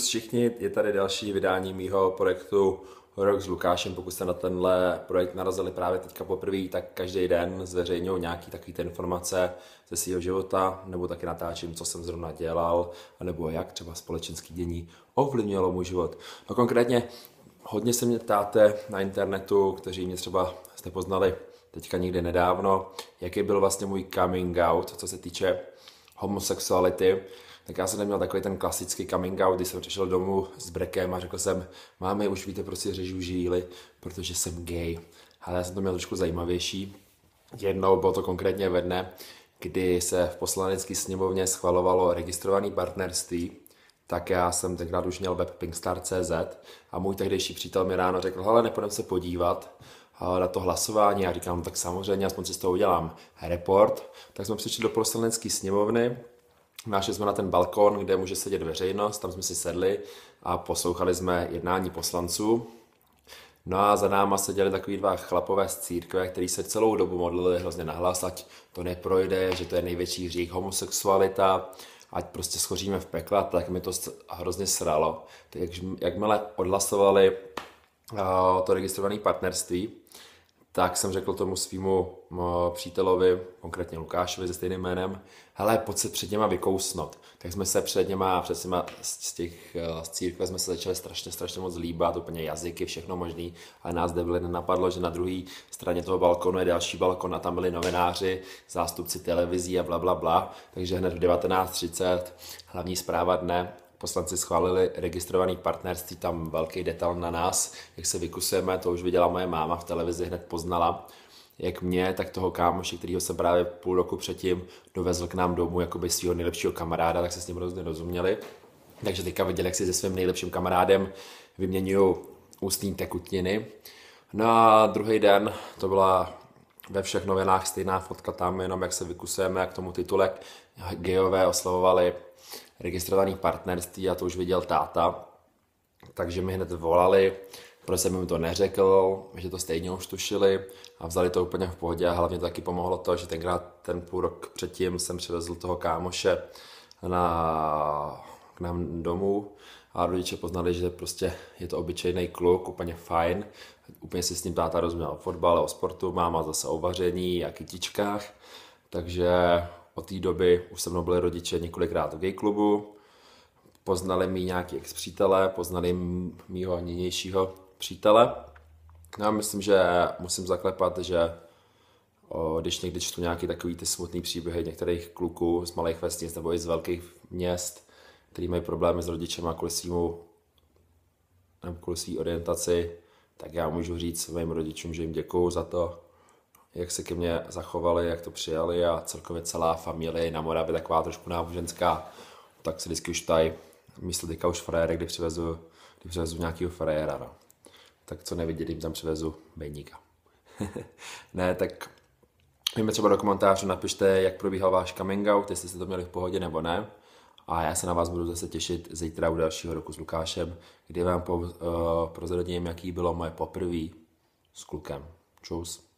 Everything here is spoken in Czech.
všichni, je tady další vydání mýho projektu Rok s Lukášem. Pokud jste na tenhle projekt narazili právě teďka poprvé, tak každý den zveřejňuju nějaký takový informace ze svého života, nebo taky natáčím, co jsem zrovna dělal, nebo jak třeba společenský dění ovlivnilo můj život. No konkrétně hodně se mě ptáte na internetu, kteří mě třeba jste poznali teďka někde nedávno, jaký byl vlastně můj coming out, co se týče homosexuality, tak já jsem neměl takový ten klasický coming out, když jsem přišel domů s brekem a řekl jsem, máme, už víte, proč prostě si řežu žíly, protože jsem gay. Ale já jsem to měl trošku zajímavější. Jednou bylo to konkrétně ve dne, kdy se v poslanecké sněmovně schvalovalo registrované partnerství, tak já jsem tenkrát už měl web Pinkstar.cz a můj tehdejší přítel mi ráno řekl, hele, nepůjdeme se podívat na to hlasování. Já říkám, no tak samozřejmě, aspoň si z toho udělám report tak jsme přišli do poslanecké sněmovny, Našli jsme na ten balkon, kde může sedět veřejnost, tam jsme si sedli a poslouchali jsme jednání poslanců. No a za náma seděli takový dva chlapové z církve, který se celou dobu modlili hrozně nahlas, ať to neprojde, že to je největší hřích homosexualita, ať prostě schoříme v pekla, tak mi to hrozně sralo. Takže jakmile odhlasovali eh, to registrované partnerství, tak jsem řekl tomu svýmu přítelovi, konkrétně Lukášovi se stejným jménem, hele, pojď se před něma vykousnout. Tak jsme se před něma, před těma z těch z církve jsme se začali strašně, strašně moc líbat, úplně jazyky, všechno možný, a nás devily nenapadlo, že na druhé straně toho balkonu je další balkon a tam byli novináři, zástupci televizí a bla, bla, bla. Takže hned v 19.30 hlavní zpráva dne, poslanci schválili registrovaný partnerství, tam velký detail na nás, jak se vykusujeme, to už viděla moje máma v televizi, hned poznala jak mě, tak toho kámoši, kterýho jsem právě půl roku předtím dovezl k nám domů jakoby svého nejlepšího kamaráda, tak se s ním hrozně rozuměli. Takže teďka viděl, jak si se svým nejlepším kamarádem vyměňuju ústní tekutiny. No a druhý den, to byla ve všech novinách stejná fotka tam, jenom jak se vykusujeme, jak tomu titulek gejové oslavovali registrovaný partnerství a to už viděl táta. Takže mi hned volali, proč jsem jim to neřekl, že to stejně už tušili a vzali to úplně v pohodě a hlavně to taky pomohlo to, že tenkrát ten půl rok předtím jsem přivezl toho kámoše na k nám domů a rodiče poznali, že prostě je to obyčejný kluk, úplně fajn. Úplně si s ním táta rozuměl o fotbale, o sportu, máma zase o vaření a kytičkách. Takže od té doby už se mnou byli rodiče několikrát v gay klubu, poznali mi nějaký ex přítele, poznali mýho nynějšího přítele. No a myslím, že musím zaklepat, že o, když někdy čtu nějaký takový ty smutný příběhy některých kluků z malých vesnic nebo i z velkých měst, který mají problémy s rodičem, kvůli svýmu nebo kvůli svý orientaci, tak já můžu říct svým rodičům, že jim děkuju za to, jak se ke mně zachovali, jak to přijali a celkově celá familie na Moravě taková trošku náboženská, tak se vždycky už tady místo teďka už frajery, kdy přivezu, kdy přivezu nějakého frajera, no. Tak co nevidět, jim tam přivezu bejníka. ne, tak mi třeba do komentářů napište, jak probíhal váš coming out, jestli jste to měli v pohodě nebo ne a já se na vás budu zase těšit zítra u dalšího roku s Lukášem, kdy vám po, uh, prozradím, jaký bylo moje poprvé s klukem. Čus.